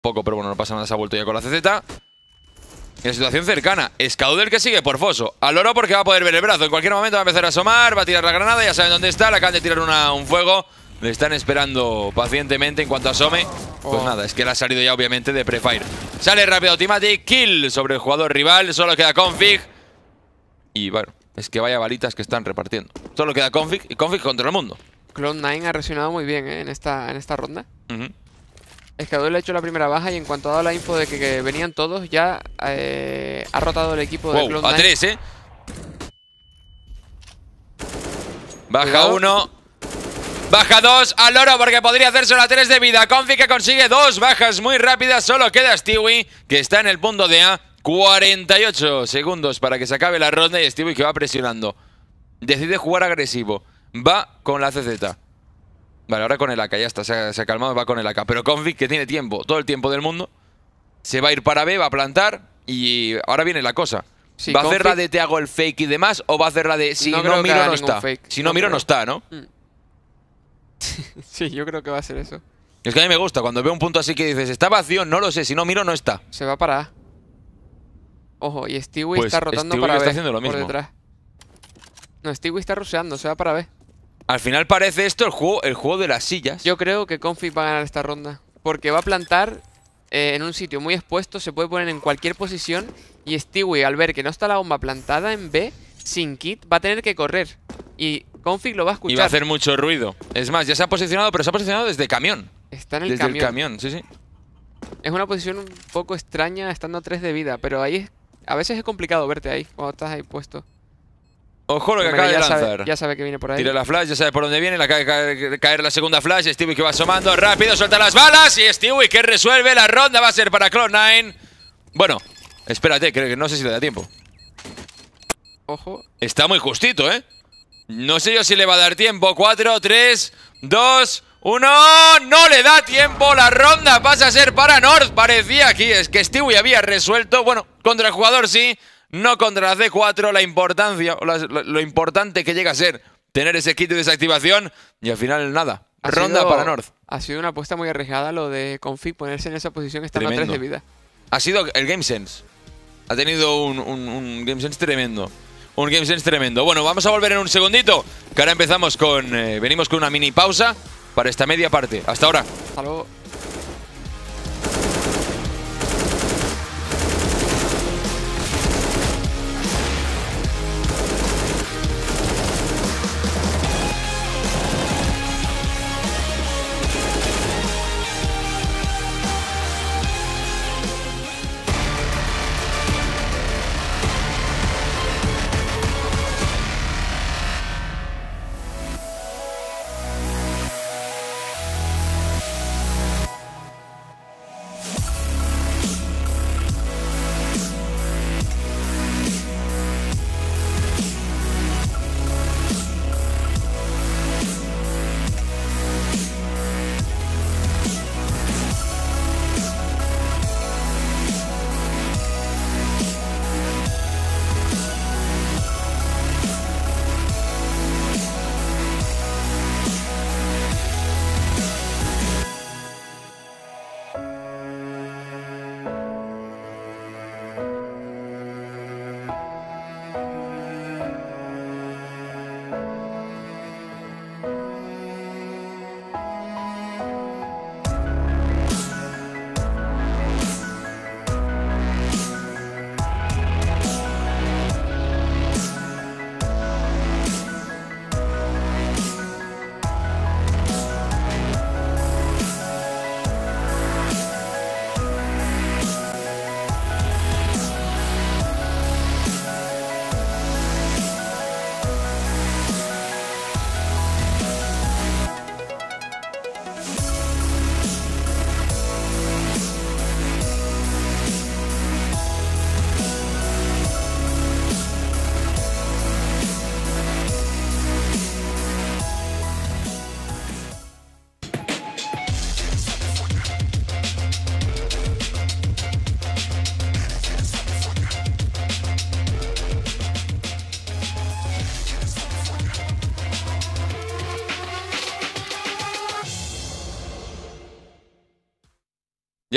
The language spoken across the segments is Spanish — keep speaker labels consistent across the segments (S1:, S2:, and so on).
S1: Poco, pero bueno, no pasa nada, se ha vuelto ya con la CZ. En situación cercana, Escaudel que sigue por Foso. Al oro porque va a poder ver el brazo. En cualquier momento va a empezar a asomar, va a tirar la granada, ya saben dónde está. Le acaban de tirar un fuego. Le están esperando pacientemente en cuanto asome. Pues oh. nada, es que le ha salido ya obviamente de Prefire. Sale rápido Timati, kill sobre el jugador rival. Solo queda Config. Y bueno, es que vaya balitas que están repartiendo. Solo queda Config y Config contra el mundo.
S2: Clone 9 ha reaccionado muy bien ¿eh? en, esta, en esta ronda. Escador le ha hecho la primera baja y en cuanto ha dado la info de que, venían todos, ya eh, ha rotado el equipo de Clone A
S1: eh. Baja uno. Baja dos al oro porque podría hacerse la tres de vida. Confi que consigue dos bajas muy rápidas. Solo queda Stewie que está en el punto de A. 48 segundos para que se acabe la ronda y Stewie que va presionando. Decide jugar agresivo. Va con la CZ. Vale, ahora con el AK, ya está, se ha, calmado, va con el AK. Pero Convict, que tiene tiempo, todo el tiempo del mundo, se va a ir para B, va a plantar y ahora viene la cosa. ¿Va a hacer la de te hago el fake y demás? ¿O va a hacer la de si no, miro no está? Si no, miro no está, ¿no? Mm.
S2: Sí, yo creo que va a ser eso.
S1: Es que a mí me gusta, cuando veo un punto así que dices, está vacío, no lo sé, si no miro no está.
S2: Se va para A. Ojo, y Stewie pues está rotando para está Haciendo lo mismo. Por detrás. No, Stewie está ruseando, se va para B.
S1: Al final parece esto el juego, el juego de las sillas.
S2: Yo creo que Config va a ganar esta ronda. Porque va a plantar eh, en un sitio muy expuesto, se puede poner en cualquier posición. Y Stewie, al ver que no está la bomba plantada en B, sin kit, va a tener que correr. Y Config lo va a escuchar. Y va a hacer mucho ruido.
S1: Es más, ya se ha posicionado, pero se ha posicionado desde camión. Está en el camión. Desde el camión, sí, sí.
S2: Es una posición un poco extraña estando a 3 de vida, pero ahí a veces es complicado verte ahí, cuando estás ahí puesto.
S1: Ojo lo que acaba de ya lanzar. Sabe, ya sabe que viene por ahí. Tira la flash, ya sabe por dónde viene. La cae caer, la segunda flash. Stewie que va asomando rápido, suelta las balas. Y Stewie que resuelve la ronda. Va a ser para Clone 9 Bueno, espérate, creo que no sé si le da tiempo. Ojo. Está muy justito, ¿eh? No sé yo si le va a dar tiempo. 4, 3, 2, 1. No le da tiempo. La ronda pasa a ser para North. Parecía aquí es que Stewie había resuelto. Bueno, contra el jugador sí no contra la C4, la importancia, lo, importante que llega a ser tener ese kit de desactivación, y al final nada. Ronda para North.
S2: Ha sido una apuesta muy arriesgada lo de Confi ponerse en esa posición
S1: está 3 de vida. Ha sido el Game Sense. Ha tenido un, Game Sense tremendo. Un Game Sense tremendo. Bueno, vamos a volver en un segundito, que ahora empezamos con... Eh, venimos con una mini pausa para esta media parte. Hasta ahora. Hasta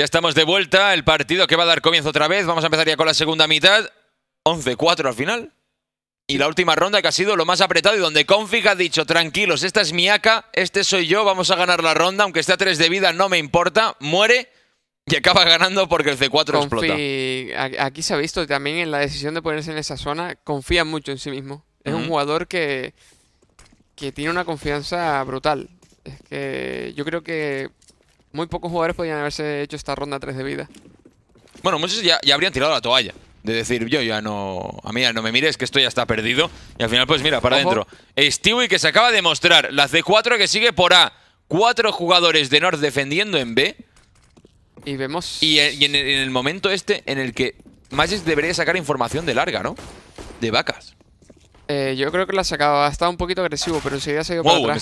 S1: estamos de vuelta, el partido que va a dar comienzo otra vez. Vamos a empezar ya con la segunda mitad. 11-4 al final. Y la última ronda que ha sido lo más apretado y donde Config ha dicho, tranquilos, esta es mi AK, este soy yo, vamos a ganar la ronda, aunque esté a 3 de vida, no me importa, muere y acaba ganando porque el C4
S2: explota. Aquí se ha visto también en la decisión de ponerse en esa zona, confía mucho en sí mismo. Es un jugador que, que tiene una confianza brutal. Es que yo creo que muy pocos jugadores podían haberse hecho esta ronda 3 de vida.
S1: Bueno, muchos ya, habrían tirado la toalla. De decir, yo ya no... A mí ya no me mires, que esto ya está perdido. Y al final, pues mira, para adentro. Stewie que se acaba de mostrar. La C4 que sigue por A. Cuatro jugadores de North defendiendo en B. Y vemos... Y, eh, en, el, en el momento este en el que Magis debería sacar información de larga, ¿no? De vacas.
S2: Eh, yo creo que la sacado. Ha estado un poquito agresivo, pero enseguida se ha ido para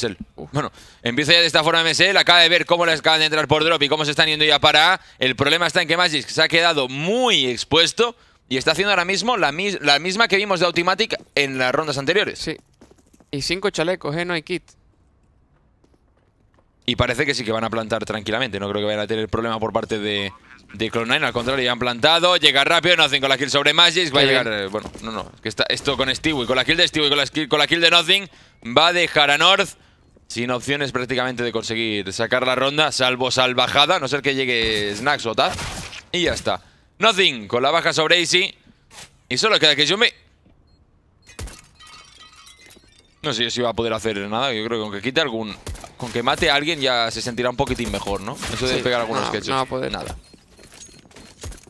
S1: Bueno, empieza ya de esta forma MSL. Acaba de ver cómo les acaban de entrar por drop y cómo se están yendo ya para A. El problema está en que Magic se ha quedado muy expuesto y está haciendo ahora mismo la, la misma que vimos de Automatic en las rondas anteriores. Sí.
S2: Y cinco chalecos, ¿eh? No hay kit.
S1: Y parece que sí que van a plantar tranquilamente. No creo que vayan a tener problema por parte de, de Clone 9 al contrario, ya han plantado. Llega rápido, Nothing con la kill sobre Magic. Va a llegar. Eh, bueno, no, no. esto con Stewie, con la kill de Stewie, con la, kill de Nothing, va a dejar a North sin opciones prácticamente de conseguir sacar la ronda, salvo salvajada, a no ser que llegue Snacks o Taz. Y ya está. Nothing con la baja sobre Easy. Y solo queda que yo No sé si va a poder hacer nada. Yo creo que con que quite algún... Con que mate a alguien ya se sentirá un poquitín mejor, ¿no? Eso de pegar algunos no, sketches. No va a Nada.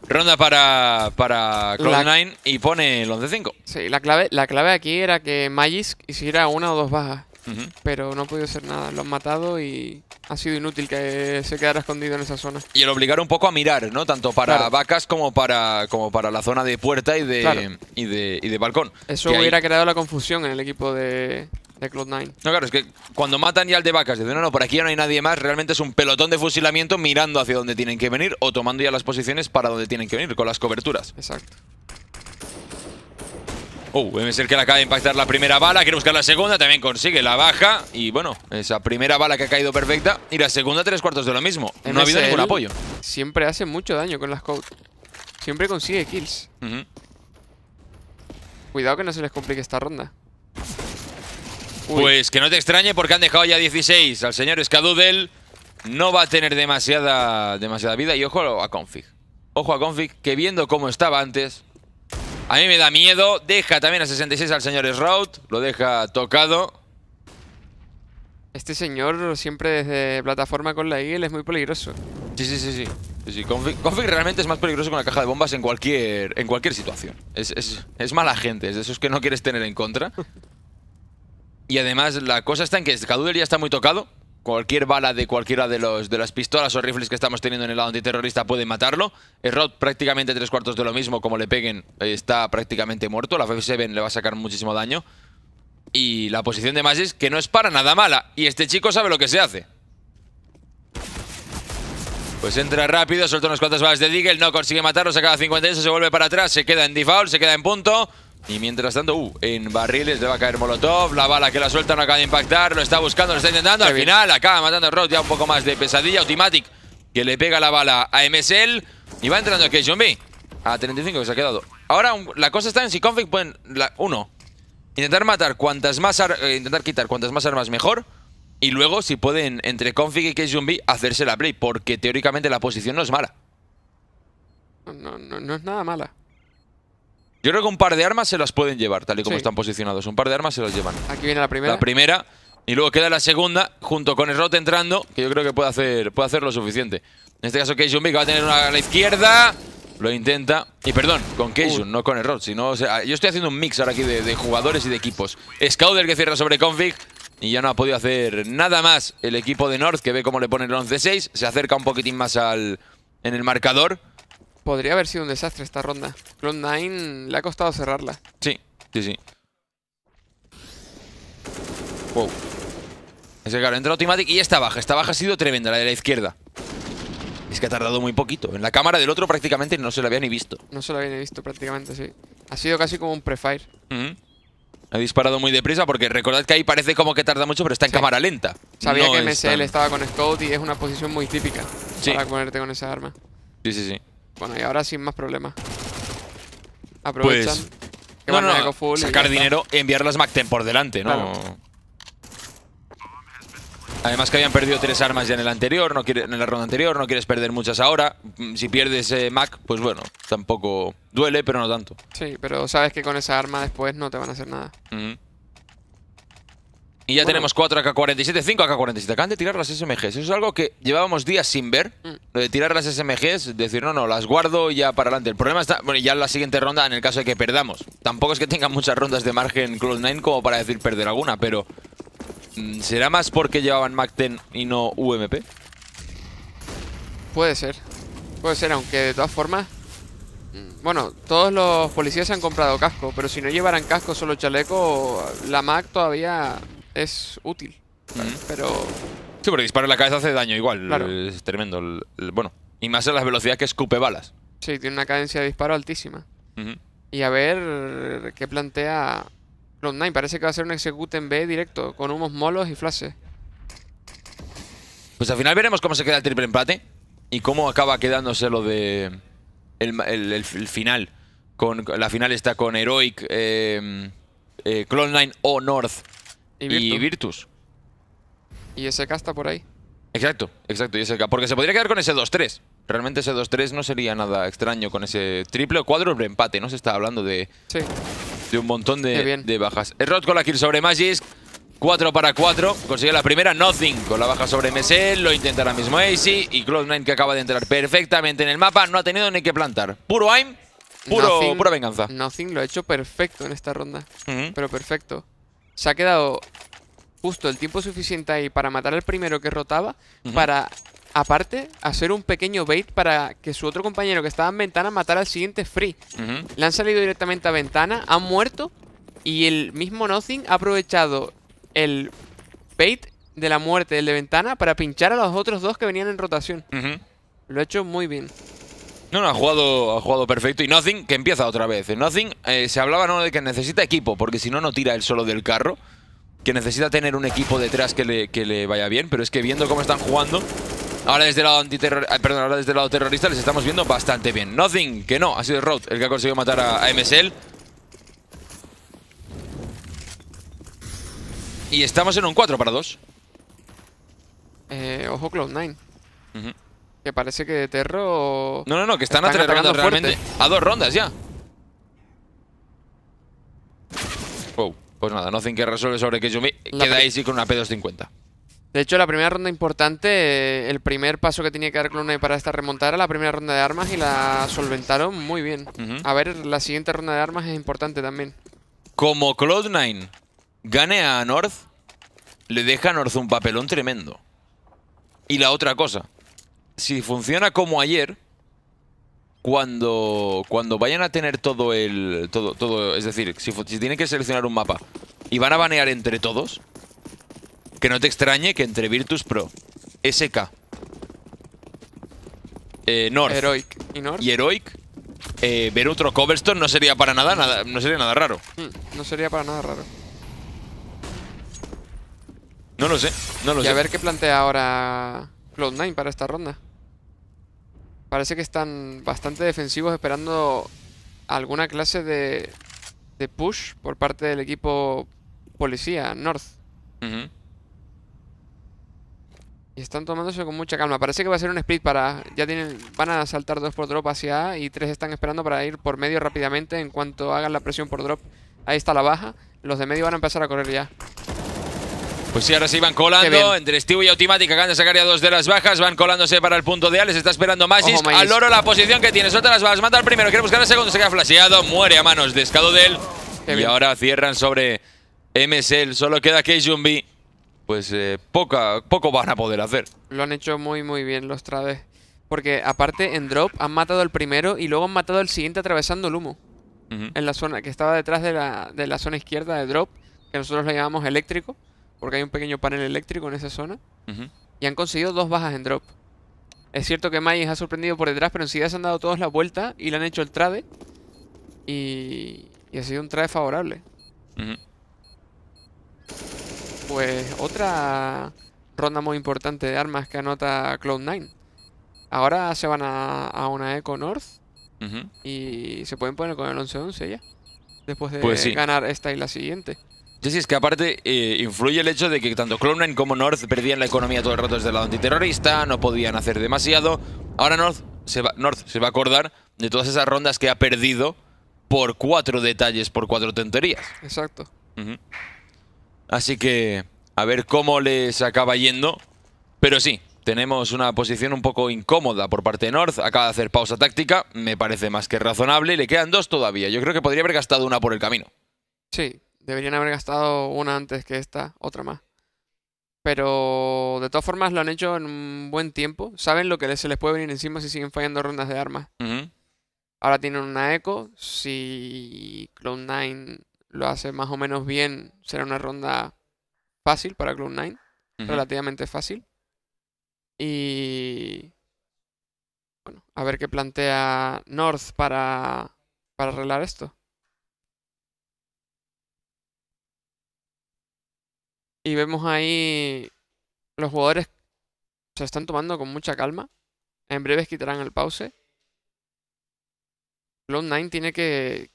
S1: Ronda para, para Cloud9 y pone el 11-5. Sí,
S2: la clave, la clave aquí era que Magis hiciera una o dos bajas. Pero no ha podido hacer nada, lo han matado y ha sido inútil que se quedara escondido en esa zona.
S1: Y el obligar un poco a mirar, ¿no? Tanto para vacas como para, como para la zona de puerta y de, y, de y de, balcón. Eso hubiera
S2: creado la confusión en el equipo de, no,
S1: claro, es que cuando matan ya al de vacas, dicen, no, no, por aquí ya no hay nadie más, realmente es un pelotón de fusilamiento mirando hacia donde tienen que venir o tomando ya las posiciones para donde tienen que venir, con las coberturas. Exacto. Oh, debe ser que le acaba de impactar la primera bala, quiere buscar la segunda, también consigue la baja. Y bueno, esa primera bala que ha caído perfecta y la segunda tres cuartos de lo mismo. no ha habido ningún apoyo. Siempre hace mucho
S2: daño con las Code. Siempre consigue kills. Cuidado que no se les complique esta ronda.
S1: Pues que no te extrañe porque han dejado ya 16 al señor Escadudel, No va a tener demasiada, demasiada vida. Y ojo a Config. Ojo a Config, que viendo cómo estaba antes, a mí me da miedo. Deja también a 66 al señor Sraut. Lo deja tocado. Este
S2: señor siempre desde plataforma con la él es muy peligroso. Sí,
S1: sí, sí, sí. Config, realmente es más peligroso con la caja de bombas en cualquier, en cualquier situación. Es, es mala gente, es de esos que no quieres tener en contra. Y además la cosa está en que Cadudel ya está muy tocado. Cualquier bala de cualquiera de, los, de las pistolas o rifles que estamos teniendo en el lado antiterrorista puede matarlo. Rod prácticamente tres cuartos de lo mismo, como le peguen, está prácticamente muerto. La FF7 le va a sacar muchísimo daño. Y la posición de Magis, que no es para nada mala. Y este chico sabe lo que se hace. Pues entra rápido, suelta unas cuantas balas de Deagle, no consigue matarlo, se acaba 58, se vuelve para atrás, se queda en default, se queda en punto. Y mientras tanto, uh, en barriles le va a caer Molotov. La bala que la suelta no acaba de impactar. Lo está buscando, lo está intentando. Al final acaba matando a Rod ya un poco más de pesadilla. Automatic que le pega la bala a MSL. Y va entrando aquí B A 35 que se ha quedado. Ahora la cosa está en si Config pueden... uno. Intentar matar cuantas más... Eh, intentar quitar cuantas más armas mejor. Y luego si pueden entre Config y Case hacerse la play. Porque teóricamente la posición no es mala. no, no, no es nada mala. Yo creo que un par de armas se las pueden llevar, tal y como están posicionados. Un par de armas se las llevan. Aquí viene la primera. La primera. Y luego queda la segunda, junto con el entrando, que yo creo que puede hacer, puede hacer lo suficiente. En este caso, Keijun va a tener una a la izquierda. Lo intenta. Y perdón, con Keijun, no con el Sino, o sea, yo estoy haciendo un mix ahora aquí de, jugadores y de equipos. Scouder que cierra sobre Config. Y ya no ha podido hacer nada más el equipo de North, que ve cómo le pone el 11-6. Se acerca un poquitín más al, en el marcador
S2: podría haber sido un desastre esta ronda. Clone 9 le ha costado cerrarla.
S1: Sí, sí, sí. Wow. Es claro, entra Automatic y esta baja. Esta baja ha sido tremenda, la de la izquierda. Es que ha tardado muy poquito. En la cámara del otro prácticamente no se la había ni visto.
S2: No se la había ni visto prácticamente, sí. Ha sido casi como un prefire. fire
S1: mm-hmm. Ha disparado muy deprisa porque recordad que ahí parece como que tarda mucho, pero está en cámara lenta. Sabía que MSL
S2: estaba con Scout y es una posición muy típica para ponerte con esa arma. Sí, sí, sí. Bueno, y ahora sin más problemas. Pues, Aprovechan. sacar dinero
S1: enviarlas enviar las por delante, ¿no? Además que habían perdido tres armas ya en el anterior, no quiere, en la ronda anterior, no quieres perder muchas ahora. Mm, si pierdes eh, Mac, pues bueno, tampoco duele, pero no tanto.
S2: Sí, pero sabes que con esa arma después no te van a hacer nada.
S1: Y ya tenemos 4 AK-47, 5 AK-47. Acaban de tirar las SMGs. Eso es algo que llevábamos días sin ver. Mm. Lo de tirar las SMGs, decir, no, no, las guardo y ya para adelante. El problema está, bueno, ya en la siguiente ronda, en el caso de que perdamos. Tampoco es que tengan muchas rondas de margen Cloud9 como para decir perder alguna, pero... Mm, ¿Será más porque llevaban MAC-10 y no UMP?
S2: Puede ser. Puede ser, aunque de todas formas... Mm, bueno, todos los policías se han comprado casco, pero si no llevaran casco, solo chaleco, la MAC todavía es útil. Pero.
S1: Sí, porque disparar la cabeza hace daño igual. Es tremendo. bueno. Y más en las velocidades que escupe balas.
S2: Sí, tiene una cadencia de disparo altísima. Y a ver qué plantea Cloud9. Parece que va a ser un execute en B directo, con humos molos y flashes.
S1: Pues al final veremos cómo se queda el triple empate y cómo acaba quedándose lo de el, final. Con, la final está con Heroic, eh, eh Clone 9 o North. Y Virtus. y
S2: ese casta está por ahí.
S1: Exacto, exacto, y SK. Porque se podría quedar con ese 2-3. Realmente ese 2-3 no sería nada extraño con ese triple o cuádruple empate. No se está hablando de, de un montón de, bajas. Rod con la kill sobre Magisk. 4 para 4. Consigue la primera. Nothing con la baja sobre MS. Lo intenta ahora mismo AC. Y Cloud9 que acaba de entrar perfectamente en el mapa. No ha tenido ni que plantar. Puro aim. Puro, pura venganza.
S2: Nothing lo ha hecho perfecto en esta ronda. Pero perfecto se ha quedado justo el tiempo suficiente ahí para matar al primero que rotaba, para, aparte, hacer un pequeño bait para que su otro compañero que estaba en ventana matara al siguiente free. Le han salido directamente a ventana, han muerto, y el mismo Nothing ha aprovechado el bait de la muerte del de ventana para pinchar a los otros dos que venían en rotación. Lo ha hecho muy bien.
S1: No, no, ha jugado, ha jugado perfecto. Y Nothing, que empieza otra vez. Nothing, eh, se hablaba ¿no? de que necesita equipo, porque si no, no tira el solo del carro. Que necesita tener un equipo detrás que le, le vaya bien. Pero es que viendo cómo están jugando, ahora desde el lado, eh, ahora desde el lado terrorista les estamos viendo bastante bien. Nothing, que no, ha sido Road el que ha conseguido matar a, MSL. Y estamos en un 4 para 2.
S2: Eh, ojo Cloud9. Que parece que de Terro... No, no, no, que están, están a realmente. A
S1: dos rondas ya. Wow. Pues nada, no no que resuelve sobre yo Queda ahí sí con una P250. De
S2: hecho, la primera ronda importante, el primer paso que tenía que dar Cloud9 para esta remontada era la primera ronda de armas y la solventaron muy bien. A ver, la siguiente ronda de armas es importante también.
S1: Como Cloud9 gane a North, le deja a North un papelón tremendo. Y la otra cosa, si funciona como ayer, cuando, cuando vayan a tener todo el... Todo, todo es decir, si, tienen que seleccionar un mapa y van a banear entre todos, que no te extrañe que entre Virtus Pro, SK, eh, North, Heroic. y Heroic, eh, ver otro Coverstone no sería para nada, nada, no sería nada raro.
S2: Hmm, no sería para nada raro.
S1: No lo sé, no lo sé. Y a ver qué
S2: plantea ahora Cloud9 para esta ronda. Parece que están bastante defensivos esperando alguna clase de, de push por parte del equipo policía, North. Y están tomándose con mucha calma. Parece que va a ser un split para... Ya tienen, van a saltar dos por drop hacia A y tres están esperando para ir por medio rápidamente en cuanto hagan la presión por drop. Ahí está la baja. Los de medio van a empezar a correr ya.
S1: Pues sí, ahora sí van colando entre Steve y automática acaban de sacar ya dos de las bajas, van colándose para el punto de A, está esperando magis al oro la posición que tiene, suelta las balas, mata al primero, quiere buscar al segundo, se queda flasheado, muere a manos de él. y ahora cierran sobre MSL, solo queda B. pues eh, poca, poco van a poder hacer.
S2: Lo han hecho muy muy bien los Trades, porque aparte en drop han matado al primero y luego han matado al siguiente atravesando el humo. En la zona que estaba detrás de la, de la zona izquierda de drop, que nosotros le llamamos eléctrico porque hay un pequeño panel eléctrico en esa zona. Y han conseguido dos bajas en drop. Es cierto que Mayes ha sorprendido por detrás, pero enseguida se han dado todos la vuelta y le han hecho el trade. Y, y ha sido un trade favorable. Pues otra ronda muy importante de armas que anota Cloud9. Ahora se van a, una Eco North y se pueden poner con el 11-11 ya. Después de pues ganar esta y la siguiente.
S1: Sí, sí, es que aparte eh, influye el hecho de que tanto Cloud9 como North perdían la economía todo el rato desde el lado antiterrorista, no podían hacer demasiado. Ahora North se va, se va a acordar de todas esas rondas que ha perdido por cuatro detalles, por cuatro tonterías. Exacto. Así que a ver cómo les acaba yendo. Pero sí, tenemos una posición un poco incómoda por parte de North. Acaba de hacer pausa táctica, me parece más que razonable. Le quedan dos todavía. Yo creo que podría haber gastado una por el camino.
S2: Sí, Deberían haber gastado una antes que esta, otra más. Pero de todas formas lo han hecho en un buen tiempo. Saben lo que se les puede venir encima si siguen fallando rondas de armas. Ahora tienen una eco. Si Clone 9 lo hace más o menos bien, será una ronda fácil para Clone 9 Relativamente fácil. Y. Bueno, a ver qué plantea North para arreglar esto. Y vemos ahí los jugadores se están tomando con mucha calma. En breves quitarán el pause. cloud 9 tiene que,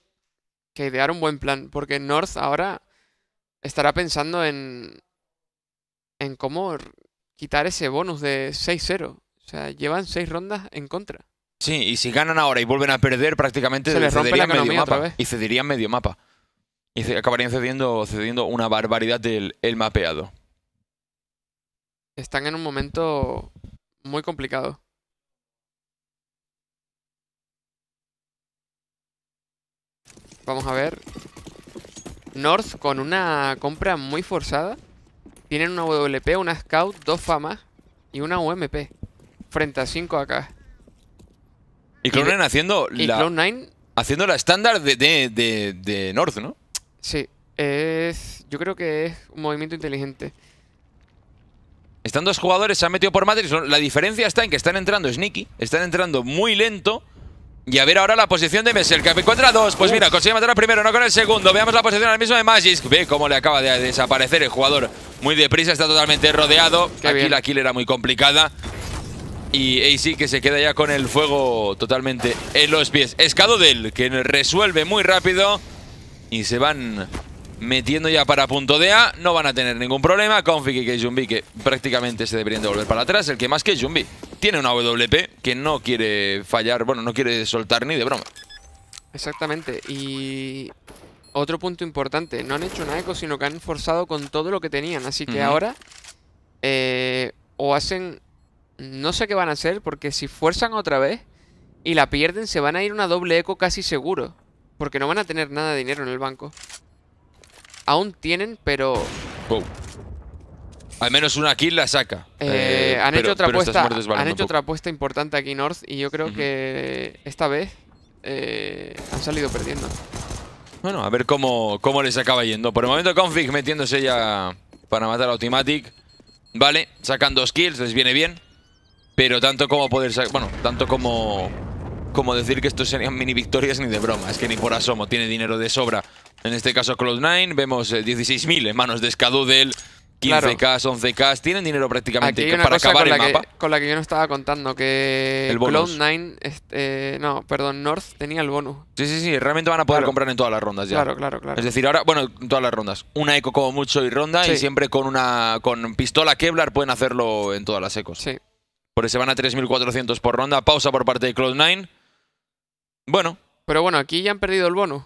S2: idear un buen plan, porque North ahora estará pensando en, en cómo quitar ese bonus de 6-0. O sea, llevan 6 rondas en contra.
S1: Sí, y si ganan ahora y vuelven a perder, prácticamente se les rompe la medio mapa. Y cederían medio mapa y acabarían cediendo, cediendo una barbaridad del mapeado.
S2: Están en un momento muy complicado. Vamos a ver. North con una compra muy forzada. Tienen una WP, una Scout, dos famas y una UMP. Frente a 5 acá.
S1: Y Clone haciendo, la, haciendo la estándar de, de, de North, ¿no?
S2: Sí, es, yo creo que es un movimiento inteligente.
S1: Están dos jugadores, se han metido por Matrix. La diferencia está en que están entrando Sneaky, están entrando muy lento. Y a ver ahora la posición de Messer, que encuentra dos. Pues mira, consigue matar al primero, no con el segundo. Veamos la posición ahora mismo de Magisk. Ve cómo le acaba de desaparecer el jugador. Muy deprisa, está totalmente rodeado. Aquí la kill era muy complicada. Y AC que se queda ya con el fuego totalmente en los pies. Escado del que resuelve muy rápido. Y se van metiendo ya para punto de A. No van a tener ningún problema. que y Jumbi que prácticamente se deberían volver para atrás. El que más que Jumbi. Tiene una WP que no quiere fallar, bueno, no quiere soltar ni de broma.
S2: Exactamente. Y otro punto importante. No han hecho una eco, sino que han forzado con todo lo que tenían. Así que ahora eh, o hacen... No sé qué van a hacer, porque si fuerzan otra vez y la pierden, se van a ir una doble eco casi seguro. Porque no van a tener nada de dinero en el banco. Aún tienen, pero...
S1: Al menos una kill la saca. Eh, eh, han, hecho otra apuesta, han hecho otra
S2: apuesta importante aquí North y yo creo que esta vez eh, han salido perdiendo.
S1: Bueno, a ver cómo, cómo les acaba yendo. Por el momento Config metiéndose ya para matar a Automatic. Vale, sacan dos kills, les viene bien. Pero tanto como poder sacar... Bueno, tanto como como decir que esto serían mini victorias ni de broma. Es que ni por asomo tiene dinero de sobra. En este caso Cloud9, vemos 16.000 eh, en manos de del 15K, 11K, tienen dinero prácticamente para acabar el la mapa.
S2: con la que yo no estaba contando, que el Cloud9, este, eh, no, perdón, North tenía el bonus.
S1: Sí, sí, sí, realmente van a poder comprar en todas las rondas ya. Claro, claro, claro. Es decir, ahora, bueno, en todas las rondas. Una eco como mucho y ronda, y siempre con una con pistola Kevlar pueden hacerlo en todas las ecos. Sí. Por eso van a 3.400 por ronda. Pausa por parte de Cloud9.
S2: Bueno. Pero bueno, aquí
S1: ya han perdido el bono.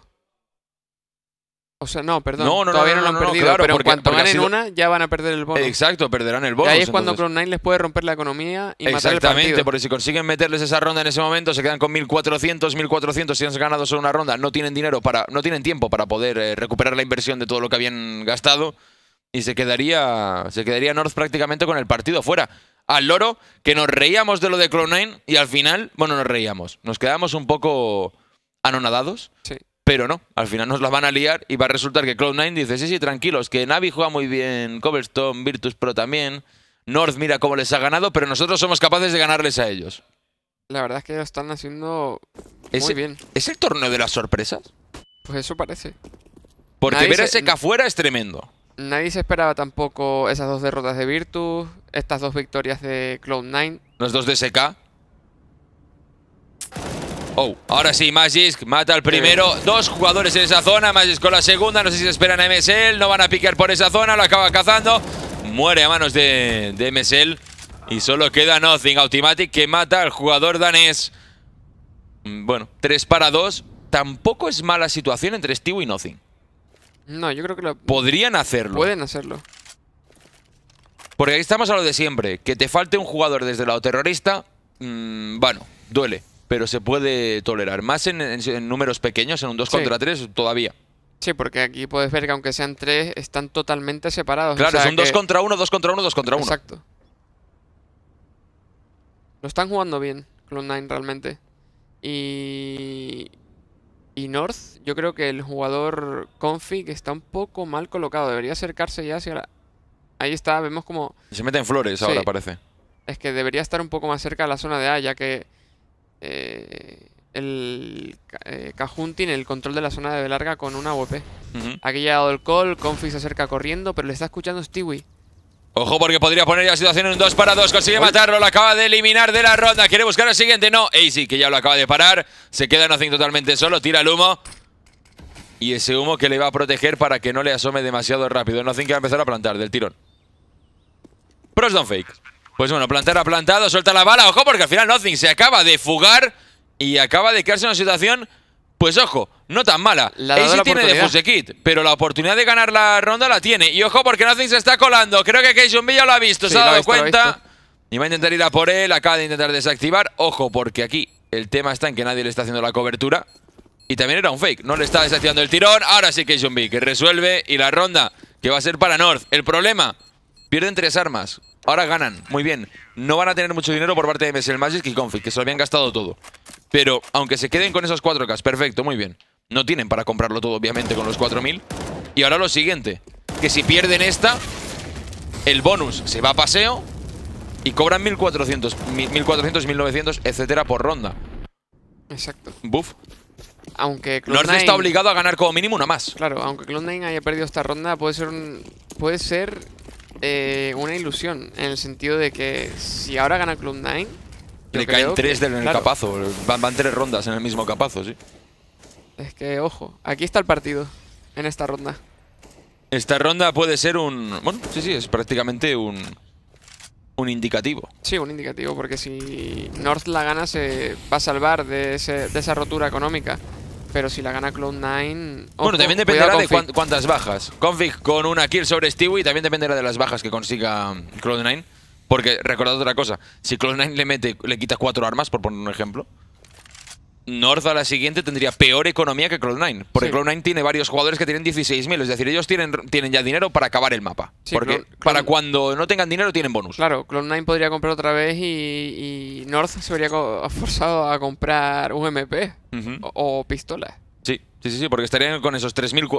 S1: O sea,
S2: no, perdón. No, no, todavía no, lo han perdido, pero porque, ganen una, ya van a perder el bono. Exacto, perderán el bono. Y ahí es cuando cron 9 les puede romper la economía y matar el Exactamente,
S1: porque si consiguen meterles esa ronda en ese momento, se quedan con 1.400, 1.400 si han ganado solo una ronda. No tienen dinero para, no tienen tiempo para poder eh, recuperar la inversión de todo lo que habían gastado y se quedaría, se quedaría North prácticamente con el partido fuera al loro que nos reíamos de lo de Clone9 y al final, bueno, nos reíamos. Nos quedamos un poco anonadados. Pero no, al final nos las van a liar y va a resultar que Cloud9 dice, sí, sí, tranquilos, que Navi juega muy bien, Cobblestone, Virtus Pro también, North mira cómo les ha ganado, pero nosotros somos capaces de ganarles a ellos.
S2: La verdad es que lo están haciendo muy bien.
S1: ¿Es el torneo de las sorpresas?
S2: Pues eso parece. Porque ver a Seca afuera es tremendo. Nadie se esperaba tampoco esas dos derrotas de Virtus, estas dos victorias de Cloud9.
S1: Los dos de SK. Oh, ahora sí, Magisk mata al primero. Dos jugadores en esa zona. Magisk con la segunda. No sé si se esperan a MSL. No van a piquear por esa zona. Lo acaba cazando. Muere a manos de, de MSL. Y solo queda Nothing Automatic que mata al jugador danés. Mm, bueno, 3 para 2. Tampoco es mala situación entre Stewie y Nothing.
S2: No, yo creo que lo...
S1: Podrían hacerlo.
S2: Pueden hacerlo.
S1: Porque ahí estamos a lo de siempre. Que te falte un jugador desde el lado terrorista, mm, bueno, duele. Pero se puede tolerar. Más en, números pequeños, en un 2 contra 3 todavía. Sí, porque aquí puedes
S2: ver que aunque sean tres, están totalmente separados. Claro, son contra uno, dos contra uno, dos contra uno. Exacto. Lo están jugando bien, Clone 9 realmente. Y... Y North, yo creo que el jugador config está un poco mal colocado. Debería acercarse ya hacia la... Ahí está, vemos como...
S1: Se mete en flores ahora, parece.
S2: Es que debería estar un poco más cerca de la zona de A, ya que... Eh, el eh, Cajun tiene el control de la zona de larga con una WP Aquí ya ha dado el call, Confi se acerca corriendo, pero le está escuchando Stewie.
S1: Ojo porque podría poner la situación en un 2 para 2. Consigue matarlo, lo acaba de eliminar de la ronda. Quiere buscar al siguiente, no. Easy, que ya lo acaba de parar. Se queda Nothing totalmente solo, tira el humo. Y ese humo que le va a proteger para que no le asome demasiado rápido. Nothing que va a empezar a plantar del tirón. Pros don't fake. Pues bueno, plantar ha plantado, suelta la bala. Ojo porque al final Nothing se acaba de fugar y acaba de quedarse en una situación pues ojo, no tan mala. La sí tiene de Fusekit, pero la oportunidad de ganar la ronda la tiene. Y ojo porque Nothing se está colando. Creo que Keishun ya lo ha visto, se ha dado cuenta. Y va a intentar ir a por él, acaba de intentar desactivar. Ojo, porque aquí el tema está en que nadie le está haciendo la cobertura. Y también era un fake, no le está desactivando el tirón. Ahora sí Keishun B que resuelve y la ronda que va a ser para North. El problema, pierden tres armas. Ahora ganan, muy bien. No van a tener mucho dinero por parte de MSL Magic y Config, que se lo habían gastado todo. Pero aunque se queden con esas 4K, perfecto, muy bien. No tienen para comprarlo todo, obviamente, con los 4.000. Y ahora lo siguiente, que si pierden esta, el bonus se va a paseo y cobran 1.400, 1.400, 1.900, etcétera, por ronda. Exacto. Buf.
S2: Aunque cloud está obligado
S1: a ganar como mínimo una más. Claro, aunque
S2: Cloud9 haya perdido esta ronda, puede ser Puede ser eh, una ilusión, en el sentido de que si ahora gana Cloud9, le caen tres del, en el capazo. Van, tres rondas
S1: en el mismo capazo, sí.
S2: Es que, ojo, aquí está el partido, en esta ronda.
S1: Esta ronda puede ser un... Bueno, sí, sí, es prácticamente un... Un indicativo.
S2: Sí, un indicativo, porque si North la gana se va a salvar de, esa rotura económica. Pero si la gana Cloud9... Bueno, también dependerá de cuántas
S1: bajas. Config con una kill sobre Stewie también dependerá de las bajas que consiga Cloud9. Porque recordad otra cosa, si Cloud9 le, mete, le quita cuatro armas, por poner un ejemplo, North a la siguiente tendría peor economía que Cloud9. Porque sí. Cloud9 tiene varios jugadores que tienen 16.000. Es decir, ellos tienen, tienen ya dinero para acabar el mapa. porque para cuando no tengan dinero tienen bonus. Claro,
S2: Cloud9 podría comprar otra vez y, North se vería forzado a comprar un
S1: MP o, pistola pistolas. Sí, sí, sí, porque estarían con esos 3.500.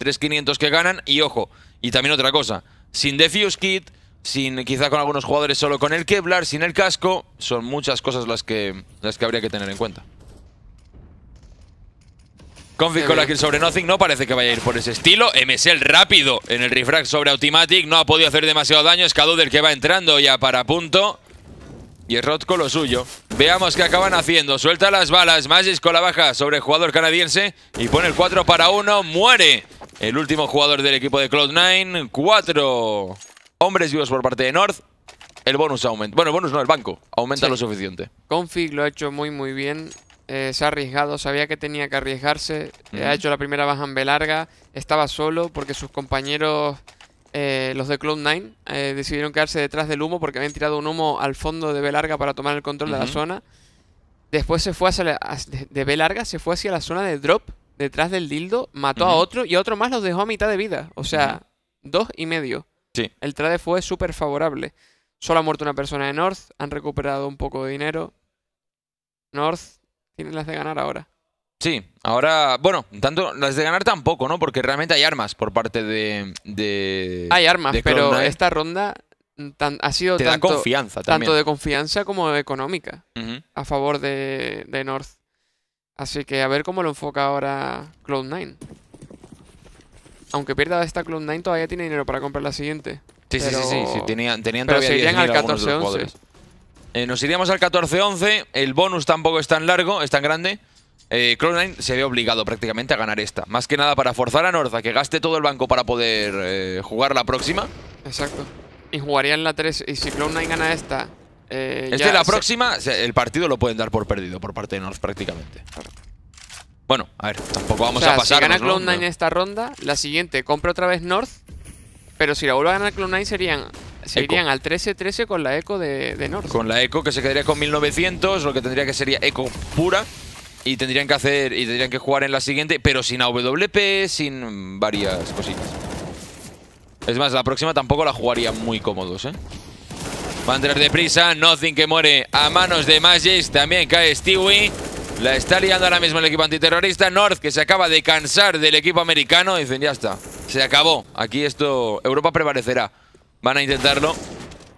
S1: 3.500 que ganan. Y ojo, y también otra cosa. Sin Defuse Kit sin quizá con algunos jugadores solo con el Kevlar, sin el casco, son muchas cosas las que, las que habría que tener en cuenta. Config con la kill sobre Nothing no parece que vaya a ir por ese estilo. MSL rápido en el refrag sobre Automatic. No ha podido hacer demasiado daño. Es que va entrando ya para punto. Y es Rod con lo suyo. Veamos qué acaban haciendo. Suelta las balas. Magis con la baja sobre el jugador canadiense. Y pone el 4 para 1. Muere el último jugador del equipo de Cloud9. 4 hombres vivos por parte de North, el bonus aumenta. Bueno, el bonus no, el banco aumenta lo suficiente.
S2: Config lo ha hecho muy, muy bien. Eh, se ha arriesgado, sabía que tenía que arriesgarse. Eh, ha hecho la primera baja en B larga. Estaba solo porque sus compañeros, eh, los de Cloud9, decidieron quedarse detrás del humo porque habían tirado un humo al fondo de B larga para tomar el control de la zona. Después se fue hacia la, de B larga, se fue hacia la zona de drop, detrás del dildo, mató a otro y a otro más los dejó a mitad de vida. O sea, dos y medio. Sí. El trade fue súper favorable. Solo ha muerto una persona de North, han recuperado un poco de dinero. North tiene las de ganar ahora.
S1: Sí, ahora, bueno, tanto las de ganar tampoco, ¿no? Porque realmente hay armas por parte de. hay armas, pero esta
S2: ronda ha sido. Te tanto, confianza Tanto de confianza como económica a favor de, de North. Así que a ver cómo lo enfoca ahora Cloud9 aunque pierda esta Cloud 9, todavía tiene dinero para comprar la siguiente. Sí, sí, sí, sí, tenían, tenían pero todavía al 14-11.
S1: Eh, nos iríamos al 14-11, el bonus tampoco es tan largo, es tan grande. Eh, Cloud9 se ve obligado prácticamente a ganar esta. Más que nada para forzar a North a que gaste todo el banco para poder eh, jugar la próxima. Exacto.
S2: Y jugarían la 3. Y si Cloud9 gana esta... Eh, es la próxima,
S1: el partido lo pueden dar por perdido por parte de North prácticamente. Bueno, a ver, tampoco vamos a pasar. Si gana Cloud9 en
S2: esta ronda, la siguiente compra otra vez North. Pero si la vuelve a ganar Cloud9 serían se al
S1: 13-13 con la eco de, North. Con la eco que se quedaría con 1900, lo que tendría que sería eco pura. Y tendrían que hacer, y tendrían que jugar en la siguiente, pero sin AWP, sin varias cositas. Es más, la próxima tampoco la jugaría muy cómodos, ¿eh? Van deprisa, Nothing que muere a manos de Magis, también cae Stewie. La está liando ahora mismo el equipo antiterrorista North, que se acaba de cansar del equipo americano. Y dicen, ya está, se acabó. Aquí esto, Europa prevalecerá. Van a intentarlo.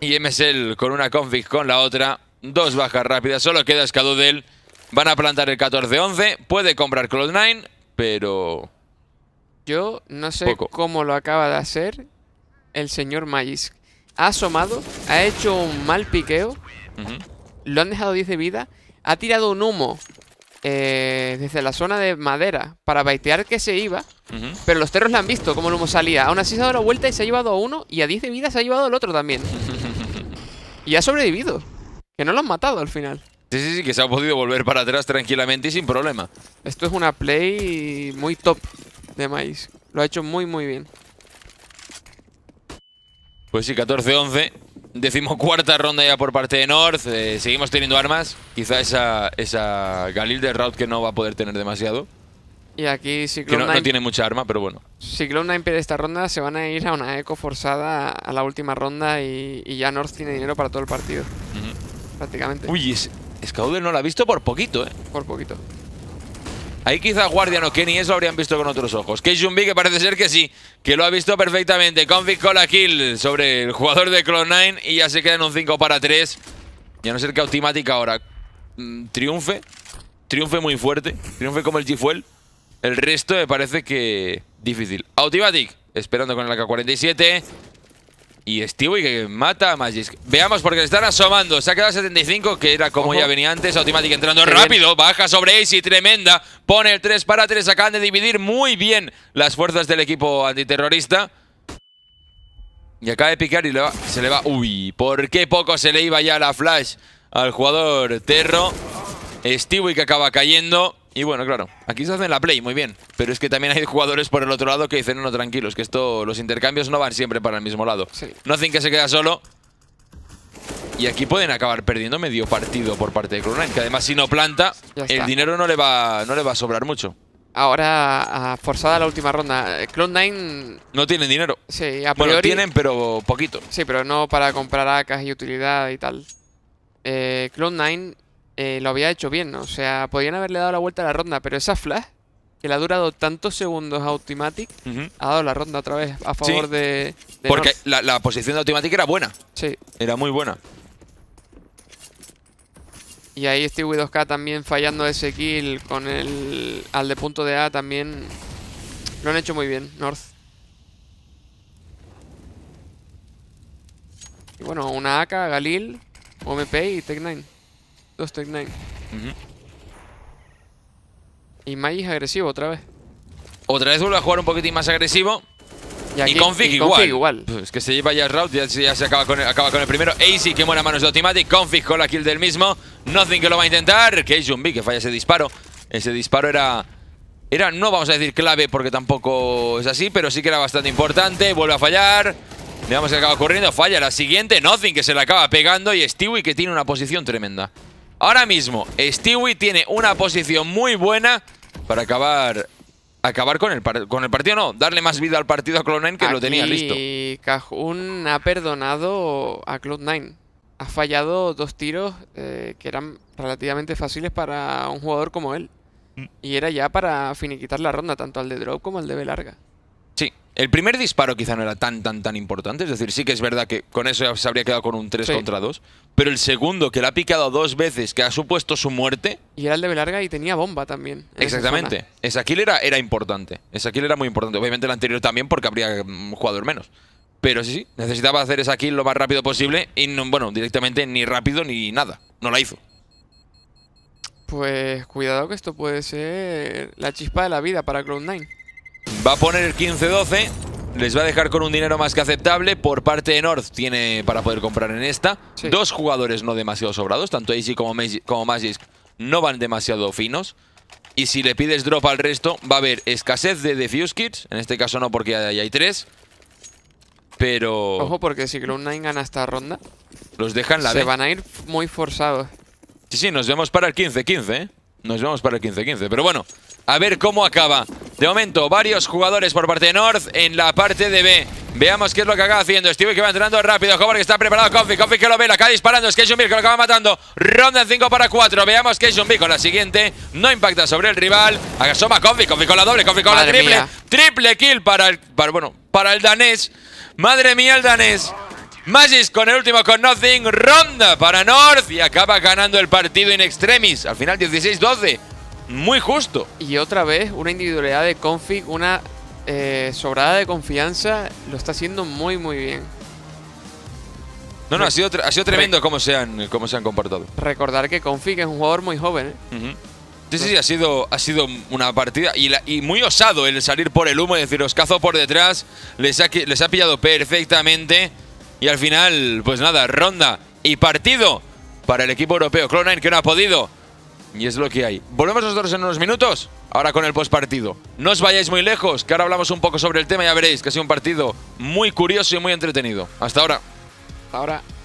S1: Y MSL con una config con la otra. Dos bajas rápidas, solo queda él Van a plantar el 14-11. Puede comprar Cloud9, pero...
S2: Yo no sé cómo lo acaba de hacer el señor Magis. Ha asomado, ha hecho un mal piqueo. Lo han dejado 10 de vida. Ha tirado un humo eh, desde la zona de madera para baitear que se iba. Pero los terros la han visto como lo hemos salido Aún así se ha dado la vuelta y se ha llevado a uno y a 10 de vida se ha llevado al otro también. y ha sobrevivido. Que no lo han matado al final.
S1: Sí, sí, sí, que se ha podido volver para atrás tranquilamente y sin problema.
S2: Esto es una play muy top de Maíz. Lo ha hecho muy, muy bien.
S1: Pues sí, 14-11 cuarta ronda ya por parte de North. Eh, seguimos teniendo armas. Quizá esa, esa Galil de Rout que no va a poder tener demasiado.
S2: Y aquí si que no, tiene mucha arma, pero bueno. Si Cloud9 esta ronda, se van a ir a una eco forzada a la última ronda y, ya North tiene dinero para todo el partido. Prácticamente. Uy,
S1: Scouder no la ha visto por poquito, ¿eh? Por poquito. Ahí quizá Guardian o Kenny eso habrían visto con otros ojos. Que que parece ser que sí, que lo ha visto perfectamente. Config con la kill sobre el jugador de Clone9 y ya se queda en un 5 para 3. Y a no ser que Automatic ahora mm, triunfe, triunfe muy fuerte, triunfe como el g El resto me parece que difícil. Automatic esperando con el AK-47. Y Stewie que mata a Magic. Veamos porque le están asomando. Se ha quedado 75, que era como ya venía antes. Automatic entrando rápido. Baja sobre y tremenda. Pone el 3 para 3. Acaban de dividir muy bien las fuerzas del equipo antiterrorista. Y acaba de picar y le va, se le va... Uy, ¿por qué poco se le iba ya la flash al jugador Terro? Stewie que acaba cayendo. Y bueno, claro, aquí se hacen la play, muy bien. Pero es que también hay jugadores por el otro lado que dicen, no, tranquilos, que esto, los intercambios no van siempre para el mismo lado. No hacen que se quede solo. Y aquí pueden acabar perdiendo medio partido por parte de Cloud9. que además si no planta, el dinero no le va, no le va a sobrar mucho
S2: ahora forzada la última ronda. Eh, Cloud9... No tienen dinero. Sí, a priori... Bueno, tienen,
S1: pero poquito.
S2: Sí, pero no para comprar acas y utilidad y tal. Eh, Cloud9 eh, lo había hecho bien, ¿no? O sea, podían haberle dado la vuelta a la ronda, pero esa flash, que le ha durado tantos segundos a Automatic, ha dado la ronda otra vez a favor de, Porque
S1: la, posición de Automatic era buena. Sí. Era muy buena.
S2: Y ahí w 2K también fallando ese kill con el al de punto de A también. Lo han hecho muy bien, North. Y bueno, una AK, Galil, OMP y Tech 9. Dos Tech Nine. Y Mai agresivo otra vez. Otra vez vuelve a jugar un poquitín más
S1: agresivo. Y, config, igual. Pues es que se lleva ya el route, ya, se acaba con, el, primero. AC que muere a manos de Automatic. Config con la kill del mismo. Nothing que lo va a intentar. Que es Jumbi que falla ese disparo. Ese disparo era. Era, no vamos a decir clave porque tampoco es así, pero sí que era bastante importante. Vuelve a fallar. Veamos que acaba corriendo. Falla la siguiente. Nothing que se la acaba pegando. Y Stewie que tiene una posición tremenda. Ahora mismo, Stewie tiene una posición muy buena para acabar acabar con el, con el partido, no, darle más vida al partido a Cloud9 que lo tenía listo.
S2: Y Cajun ha perdonado a Cloud9. Ha fallado dos tiros eh, que eran relativamente fáciles para un jugador como él. Mm. Y era ya para finiquitar la ronda, tanto al de drop como al de B larga.
S1: Sí, el primer disparo quizá no era tan, tan, tan importante. Es decir, sí que es verdad que con eso se habría quedado con un 3 contra 2. Pero el segundo, que le ha picado dos veces, que ha supuesto su muerte.
S2: Y era el de Belarga y tenía bomba también. Exactamente.
S1: Esa kill era, era importante. Esa kill era muy importante. Obviamente el anterior también, porque habría un mm, jugador menos. Pero sí, sí, necesitaba hacer esa kill lo más rápido posible. Y no, bueno, directamente ni rápido ni nada. No la hizo.
S2: Pues cuidado que esto puede ser la chispa de la vida para Cloud9.
S1: Va a poner el 15-12 les va a dejar con un dinero más que aceptable. Por parte de North tiene para poder comprar en esta. Dos jugadores no demasiado sobrados, tanto AC como, Magic, no van demasiado finos. Y si le pides drop al resto, va a haber escasez de defuse kits. En este caso no, porque ya hay tres. Pero... Ojo,
S2: porque si Cloud9 gana esta ronda...
S1: Los dejan la Se van
S2: a ir muy forzados.
S1: Sí, sí, nos vemos para el 15-15, ¿eh? Nos vemos para el 15-15. Pero bueno, a ver cómo acaba. De momento, varios jugadores por parte de North en la parte de B. Veamos qué es lo que acaba haciendo. Steve que va entrando rápido. Cobar que está preparado. Coffee. Coffee que lo ve. Acá disparando. Es que lo acaba matando. Ronda en 5 para 4. Veamos que B con la siguiente. No impacta sobre el rival. Agasoma Coffee. con la doble. con la triple. Triple kill para el, bueno, para el danés. Madre mía, el danés. Magis con el último con Nothing. Ronda para North. Y acaba ganando el partido in extremis. Al final 16-12 muy justo.
S2: Y otra vez, una individualidad de config, una eh, sobrada de confianza, lo está haciendo muy, muy bien.
S1: No, no, ha sido, sido tremendo cómo se, han, se han comportado.
S2: Recordar que Config es un jugador muy joven.
S1: ¿eh? Sí, sí, sí, ha sido, ha sido una partida y, muy osado el salir por el humo y decir, os cazo por detrás, les ha, les ha pillado perfectamente y al final, pues nada, ronda y partido para el equipo europeo. Clonine que no ha podido y es lo que hay. Volvemos nosotros en unos minutos, ahora con el postpartido. No os vayáis muy lejos, que ahora hablamos un poco sobre el tema y ya veréis que ha sido un partido muy curioso y muy entretenido. Hasta ahora.
S2: Hasta ahora.